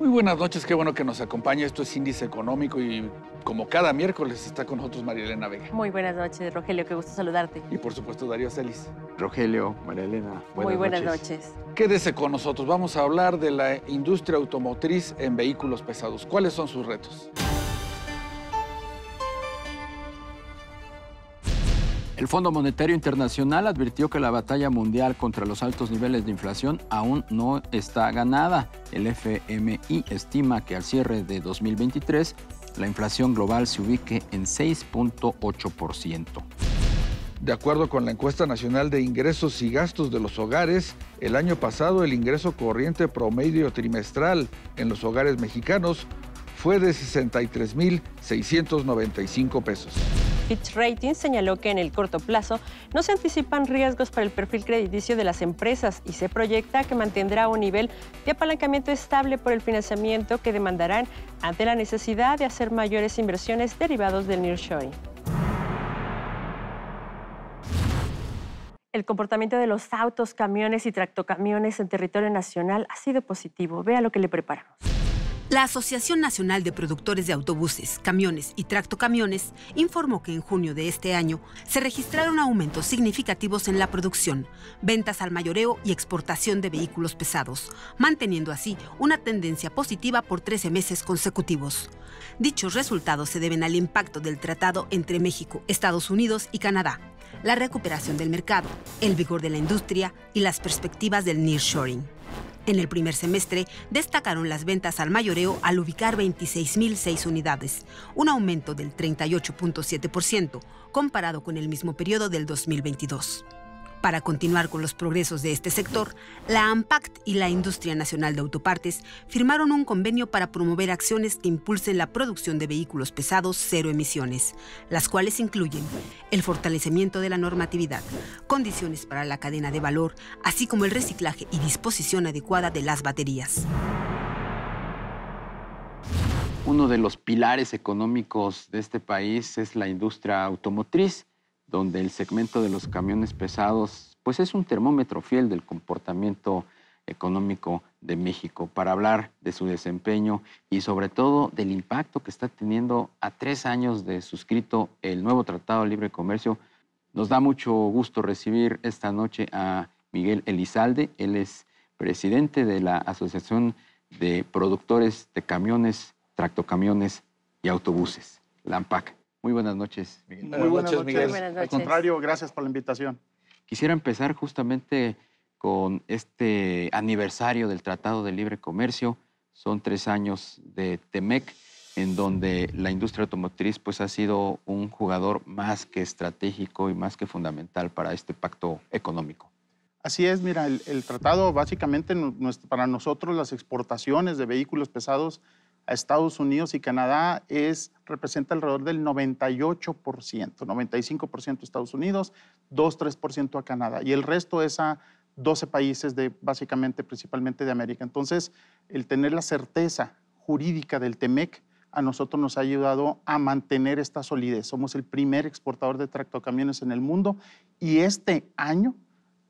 Muy buenas noches, qué bueno que nos acompaña. Esto es Índice Económico y como cada miércoles está con nosotros María Elena Vega. Muy buenas noches, Rogelio, qué gusto saludarte. Y por supuesto Darío Celis. Rogelio, María Elena, buenas Muy buenas noches. noches. Quédese con nosotros, vamos a hablar de la industria automotriz en vehículos pesados. ¿Cuáles son sus retos? El Fondo Monetario Internacional advirtió que la batalla mundial contra los altos niveles de inflación aún no está ganada. El FMI estima que al cierre de 2023 la inflación global se ubique en 6.8%. De acuerdo con la encuesta nacional de ingresos y gastos de los hogares, el año pasado el ingreso corriente promedio trimestral en los hogares mexicanos fue de 63.695 pesos. Fitch Ratings señaló que en el corto plazo no se anticipan riesgos para el perfil crediticio de las empresas y se proyecta que mantendrá un nivel de apalancamiento estable por el financiamiento que demandarán ante la necesidad de hacer mayores inversiones derivados del nearshoring. El comportamiento de los autos, camiones y tractocamiones en territorio nacional ha sido positivo. Vea lo que le preparamos. La Asociación Nacional de Productores de Autobuses, Camiones y Tractocamiones informó que en junio de este año se registraron aumentos significativos en la producción, ventas al mayoreo y exportación de vehículos pesados, manteniendo así una tendencia positiva por 13 meses consecutivos. Dichos resultados se deben al impacto del tratado entre México, Estados Unidos y Canadá, la recuperación del mercado, el vigor de la industria y las perspectivas del nearshoring. En el primer semestre destacaron las ventas al mayoreo al ubicar 26.006 unidades, un aumento del 38.7% comparado con el mismo periodo del 2022. Para continuar con los progresos de este sector, la AMPACT y la Industria Nacional de Autopartes firmaron un convenio para promover acciones que impulsen la producción de vehículos pesados cero emisiones, las cuales incluyen el fortalecimiento de la normatividad, condiciones para la cadena de valor, así como el reciclaje y disposición adecuada de las baterías. Uno de los pilares económicos de este país es la industria automotriz donde el segmento de los camiones pesados pues es un termómetro fiel del comportamiento económico de México para hablar de su desempeño y sobre todo del impacto que está teniendo a tres años de suscrito el nuevo Tratado de Libre Comercio. Nos da mucho gusto recibir esta noche a Miguel Elizalde. Él es presidente de la Asociación de Productores de Camiones, Tractocamiones y Autobuses, LAMPAC. Muy buenas noches, Muy buenas, noches, Miguel. Al contrario, gracias por la invitación. Quisiera empezar justamente con este aniversario del Tratado de Libre Comercio. Son tres años de TEMEC, en donde la industria automotriz pues, ha sido un jugador más que estratégico y más que fundamental para este pacto económico. Así es, mira, el, el tratado básicamente para nosotros las exportaciones de vehículos pesados a Estados Unidos y Canadá es, representa alrededor del 98%, 95% Estados Unidos, 2-3% a Canadá y el resto es a 12 países de básicamente, principalmente de América. Entonces, el tener la certeza jurídica del TEMEC a nosotros nos ha ayudado a mantener esta solidez. Somos el primer exportador de tractocamiones en el mundo y este año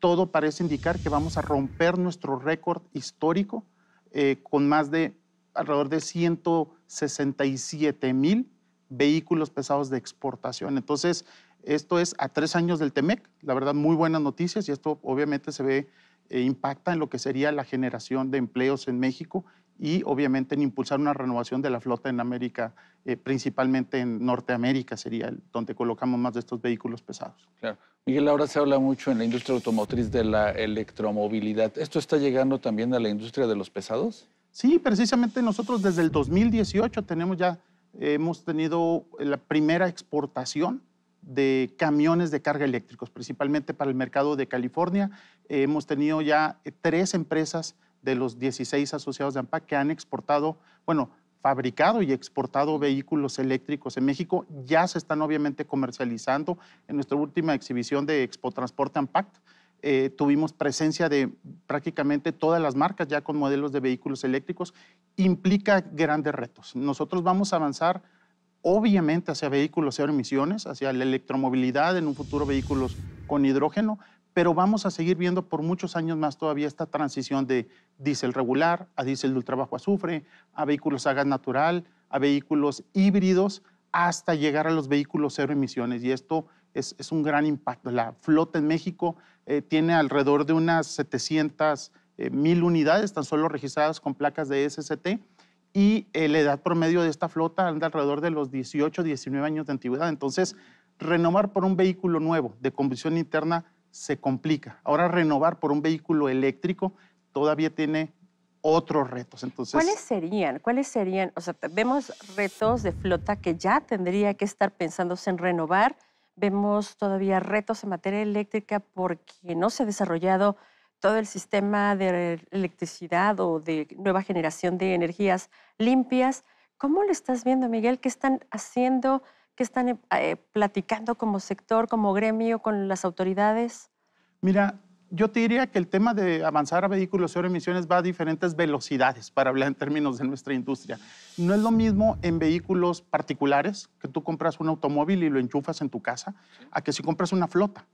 todo parece indicar que vamos a romper nuestro récord histórico eh, con más de alrededor de 167 mil vehículos pesados de exportación. Entonces, esto es a tres años del TEMEC, la verdad, muy buenas noticias y esto obviamente se ve, eh, impacta en lo que sería la generación de empleos en México y obviamente en impulsar una renovación de la flota en América, eh, principalmente en Norteamérica sería donde colocamos más de estos vehículos pesados. Claro. Miguel, ahora se habla mucho en la industria automotriz de la electromovilidad. ¿Esto está llegando también a la industria de los pesados? Sí, precisamente nosotros desde el 2018 tenemos ya, hemos tenido la primera exportación de camiones de carga eléctricos, principalmente para el mercado de California. hemos tenido ya eh, tres empresas de los 16 asociados de AMPAC que han exportado, bueno, fabricado y exportado vehículos eléctricos en México. Ya se están obviamente comercializando. En nuestra última exhibición de Expo Transporte Ampac. Eh, tuvimos presencia de prácticamente todas las marcas ya con modelos de vehículos eléctricos, implica grandes retos. Nosotros vamos a avanzar obviamente hacia vehículos cero emisiones, hacia la electromovilidad, en un futuro vehículos con hidrógeno, pero vamos a seguir viendo por muchos años más todavía esta transición de diésel regular a diésel de ultrabajo azufre, a vehículos a gas natural, a vehículos híbridos, hasta llegar a los vehículos cero emisiones. Y esto es, un gran impacto. La flota en México eh, tiene alrededor de unas 700 eh, mil unidades tan solo registradas con placas de SST y eh, la edad promedio de esta flota anda alrededor de los 18, 19 años de antigüedad. Entonces, renovar por un vehículo nuevo de combustión interna se complica. Ahora renovar por un vehículo eléctrico todavía tiene otros retos. Entonces, ¿Cuáles serían? ¿Cuáles serían? O sea, vemos retos de flota que ya tendría que estar pensándose en renovar Vemos todavía retos en materia eléctrica porque no se ha desarrollado todo el sistema de electricidad o de nueva generación de energías limpias. ¿Cómo lo estás viendo, Miguel? ¿Qué están haciendo? ¿Qué están eh, platicando como sector, como gremio, con las autoridades? Mira, yo te diría que el tema de avanzar a vehículos cero emisiones va a diferentes velocidades, para hablar en términos de nuestra industria. No es lo mismo en vehículos particulares, que tú compras un automóvil y lo enchufas en tu casa, a que si compras una flota.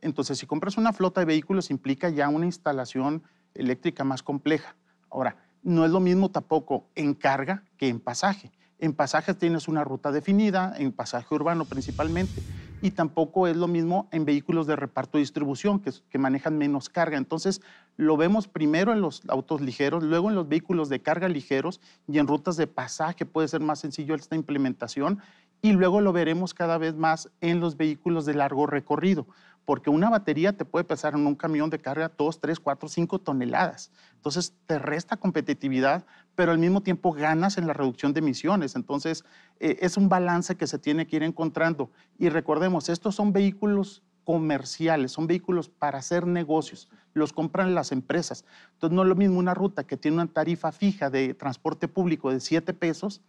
Entonces, si compras una flota de vehículos, implica ya una instalación eléctrica más compleja. Ahora, no es lo mismo tampoco en carga que en pasaje. En pasaje tienes una ruta definida, en pasaje urbano principalmente y tampoco es lo mismo en vehículos de reparto y distribución, que, manejan menos carga. Entonces, lo vemos primero en los autos ligeros, luego en los vehículos de carga ligeros y en rutas de pasaje puede ser más sencillo esta implementación y luego lo veremos cada vez más en los vehículos de largo recorrido, porque una batería te puede pesar en un camión de carga 2, 3, 4, 5 toneladas. Entonces te resta competitividad, pero al mismo tiempo ganas en la reducción de emisiones. Entonces eh, es un balance que se tiene que ir encontrando. Y recordemos, estos son vehículos comerciales, son vehículos para hacer negocios, los compran las empresas. Entonces no es lo mismo una ruta que tiene una tarifa fija de transporte público de 7 pesos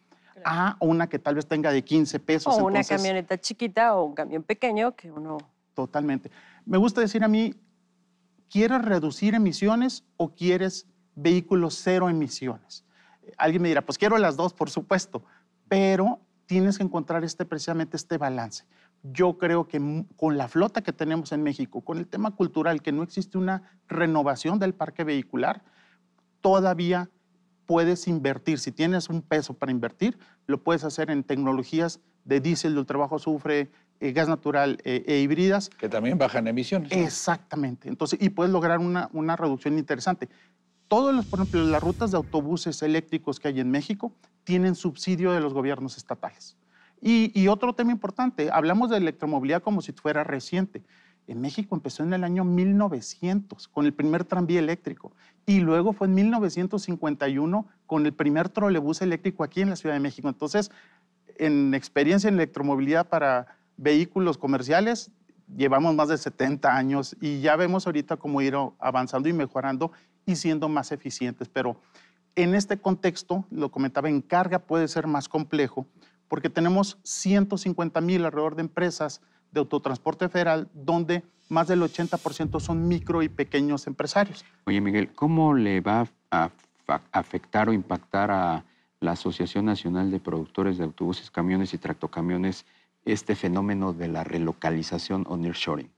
a una que tal vez tenga de 15 pesos. O una camioneta chiquita o un camión pequeño que uno... Totalmente. Me gusta decir a mí, ¿quieres reducir emisiones o quieres vehículos cero emisiones? Alguien me dirá, pues quiero las dos, por supuesto, pero tienes que encontrar este, precisamente este balance. Yo creo que con la flota que tenemos en México, con el tema cultural, que no existe una renovación del parque vehicular, todavía puedes invertir. Si tienes un peso para invertir, lo puedes hacer en tecnologías de diésel de trabajo sufre eh, gas natural eh, e híbridas. Que también bajan emisiones. Exactamente. Entonces, y puedes lograr una, reducción interesante. Todos los, por ejemplo, las rutas de autobuses eléctricos que hay en México tienen subsidio de los gobiernos estatales. Y, y otro tema importante, hablamos de electromovilidad como si fuera reciente. En México empezó en el año 1900 con el primer tranvía eléctrico y luego fue en 1951 con el primer trolebús eléctrico aquí en la Ciudad de México. Entonces, en experiencia en electromovilidad para vehículos comerciales, llevamos más de 70 años y ya vemos ahorita cómo ir avanzando y mejorando y siendo más eficientes. Pero en este contexto, lo comentaba, en carga puede ser más complejo porque tenemos 150 mil alrededor de empresas de autotransporte federal donde más del 80% son micro y pequeños empresarios. Oye, Miguel, ¿cómo le va a afectar o impactar a la Asociación Nacional de Productores de Autobuses, Camiones y Tractocamiones? este fenómeno de la relocalización o nearshoring?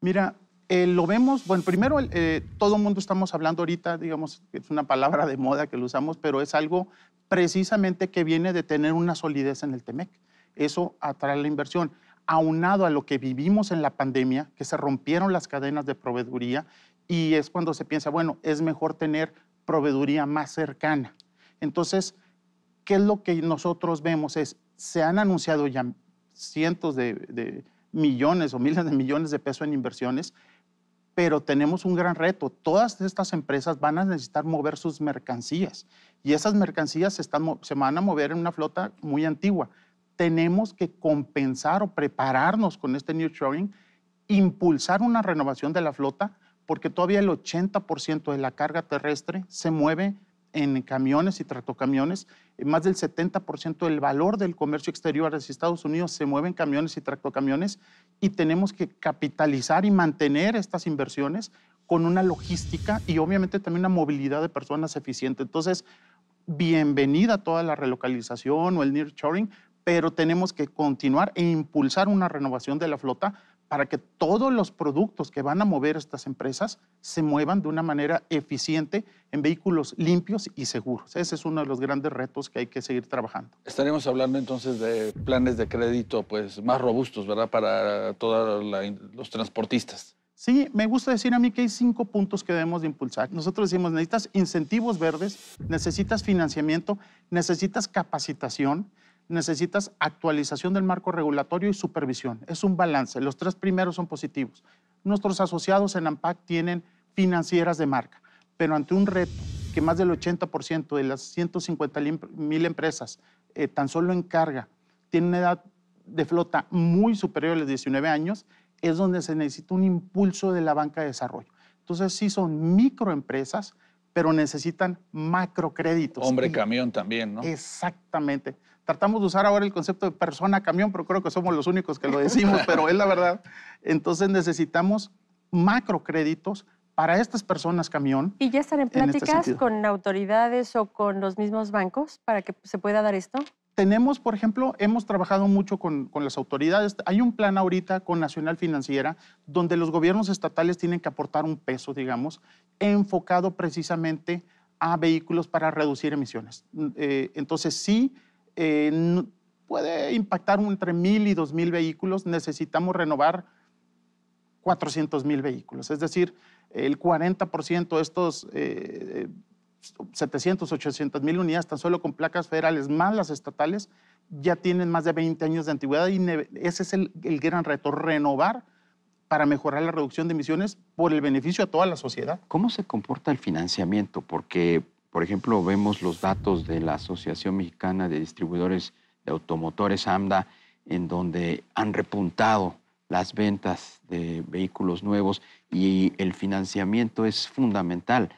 Mira, eh, lo vemos, bueno, primero eh, todo el mundo estamos hablando ahorita, digamos, es una palabra de moda que lo usamos, pero es algo precisamente que viene de tener una solidez en el TEMEC. Eso atrae la inversión. Aunado a lo que vivimos en la pandemia, que se rompieron las cadenas de proveeduría, y es cuando se piensa, bueno, es mejor tener proveeduría más cercana. Entonces, ¿qué es lo que nosotros vemos? Es, se han anunciado ya cientos de, millones o miles de millones de pesos en inversiones, pero tenemos un gran reto. Todas estas empresas van a necesitar mover sus mercancías y esas mercancías se, están, se van a mover en una flota muy antigua. Tenemos que compensar o prepararnos con este new shoring, impulsar una renovación de la flota, porque todavía el 80% de la carga terrestre se mueve en camiones y tractocamiones. Eh, más del 70% del valor del comercio exterior de Estados Unidos se mueve en camiones y tractocamiones y tenemos que capitalizar y mantener estas inversiones con una logística y obviamente también una movilidad de personas eficiente. Entonces, bienvenida toda la relocalización o el nearshoring, pero tenemos que continuar e impulsar una renovación de la flota para que todos los productos que van a mover estas empresas se muevan de una manera eficiente en vehículos limpios y seguros. Ese es uno de los grandes retos que hay que seguir trabajando. Estaremos hablando entonces de planes de crédito pues, más robustos, ¿verdad?, para todos los transportistas. Sí, me gusta decir a mí que hay cinco puntos que debemos de impulsar. Nosotros decimos, necesitas incentivos verdes, necesitas financiamiento, necesitas capacitación, necesitas actualización del marco regulatorio y supervisión. Es un balance. Los tres primeros son positivos. Nuestros asociados en AMPAC tienen financieras de marca, pero ante un reto que más del 80% de las 150 mil empresas eh, tan solo en carga tienen una edad de flota muy superior a los 19 años, es donde se necesita un impulso de la banca de desarrollo. Entonces sí son microempresas, pero necesitan macrocréditos. Hombre camión también, ¿no? Exactamente. Tratamos de usar ahora el concepto de persona camión, pero creo que somos los únicos que lo decimos, pero es la verdad. Entonces necesitamos macrocréditos para estas personas camión. ¿Y ya están en este pláticas con autoridades o con los mismos bancos para que se pueda dar esto? Tenemos, por ejemplo, hemos trabajado mucho con, con, las autoridades. Hay un plan ahorita con Nacional Financiera donde los gobiernos estatales tienen que aportar un peso, digamos, enfocado precisamente a vehículos para reducir emisiones. Eh, entonces, sí eh, puede impactar entre mil y dos mil vehículos. Necesitamos renovar 400 mil vehículos, es decir, el 40% de estos eh, 700, 800 mil unidades, tan solo con placas federales más las estatales, ya tienen más de 20 años de antigüedad y ese es el, el gran reto, renovar para mejorar la reducción de emisiones por el beneficio a toda la sociedad. ¿Cómo se comporta el financiamiento? Porque por ejemplo, vemos los datos de la Asociación Mexicana de Distribuidores de Automotores, AMDA, en donde han repuntado las ventas de vehículos nuevos y el financiamiento es fundamental.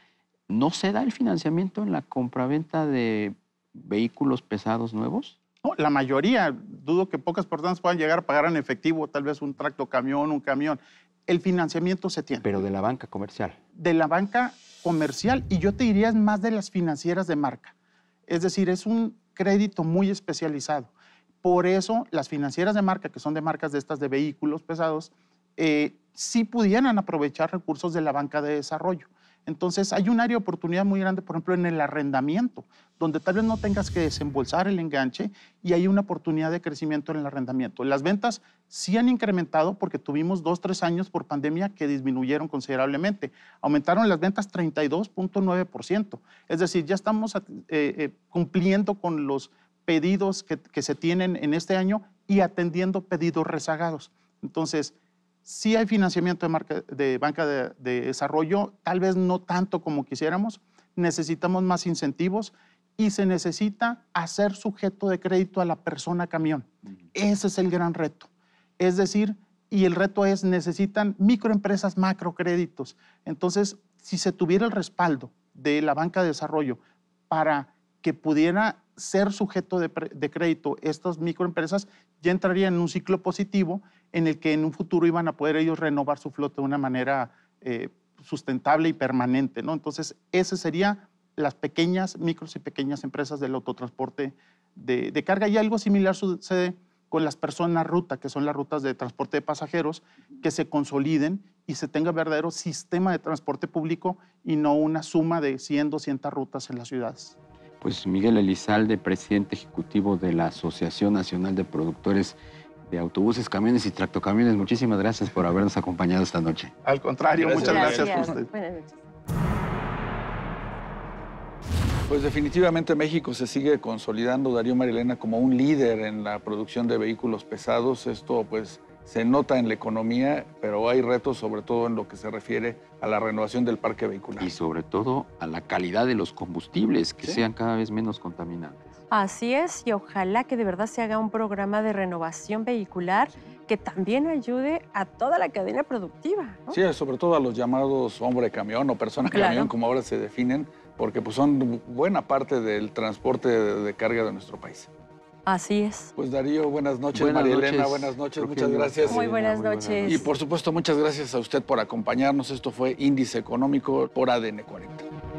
¿No se da el financiamiento en la compraventa de vehículos pesados nuevos? No, la mayoría, dudo que pocas personas puedan llegar a pagar en efectivo, tal vez un tracto camión, un camión. El financiamiento se tiene. Pero de la banca comercial. De la banca comercial y yo te diría es más de las financieras de marca. Es decir, es un crédito muy especializado. Por eso las financieras de marca, que son de marcas de estas de vehículos pesados, eh, sí pudieran aprovechar recursos de la banca de desarrollo. Entonces hay un área de oportunidad muy grande, por ejemplo, en el arrendamiento, donde tal vez no tengas que desembolsar el enganche y hay una oportunidad de crecimiento en el arrendamiento. Las ventas sí han incrementado porque tuvimos dos, tres años por pandemia que disminuyeron considerablemente. Aumentaron las ventas 32.9%. Es decir, ya estamos eh, eh, cumpliendo con los pedidos que, que se tienen en este año y atendiendo pedidos rezagados. Entonces, si hay financiamiento de, banca de, desarrollo, tal vez no tanto como quisiéramos. Necesitamos más incentivos y se necesita hacer sujeto de crédito a la persona camión. Ese es el gran reto. Es decir, y el reto es, necesitan microempresas macrocréditos. Entonces, si se tuviera el respaldo de la banca de desarrollo para que pudiera ser sujeto de, crédito estas microempresas, ya entrarían en un ciclo positivo en el que en un futuro iban a poder ellos renovar su flota de una manera eh, sustentable y permanente. ¿no? Entonces, ese sería las pequeñas, micros y pequeñas empresas del autotransporte de, de carga. Y algo similar sucede con las personas ruta, que son las rutas de transporte de pasajeros, que se consoliden y se tenga verdadero sistema de transporte público y no una suma de 100, 200 rutas en las ciudades pues Miguel Elizalde, presidente ejecutivo de la Asociación Nacional de Productores de Autobuses, Camiones y Tractocamiones. Muchísimas gracias por habernos acompañado esta noche. Al contrario, muchas gracias, a usted. Buenas noches. Pues definitivamente México se sigue consolidando, Darío Marilena, como un líder en la producción de vehículos pesados. Esto pues se nota en la economía, pero hay retos sobre todo en lo que se refiere a la renovación del parque vehicular. Y sobre todo a la calidad de los combustibles, que sean cada vez menos contaminantes. Así es, y ojalá que de verdad se haga un programa de renovación vehicular que también ayude a toda la cadena productiva. Sí, sobre todo a los llamados hombre camión o persona camión, como ahora se definen, porque pues, son buena parte del transporte de carga de nuestro país. Así es. Pues Darío, buenas noches. Buenas María Elena, buenas noches. Muchas gracias. Muy buenas noches. Y por supuesto, muchas gracias a usted por acompañarnos. Esto fue Índice Económico por ADN 40.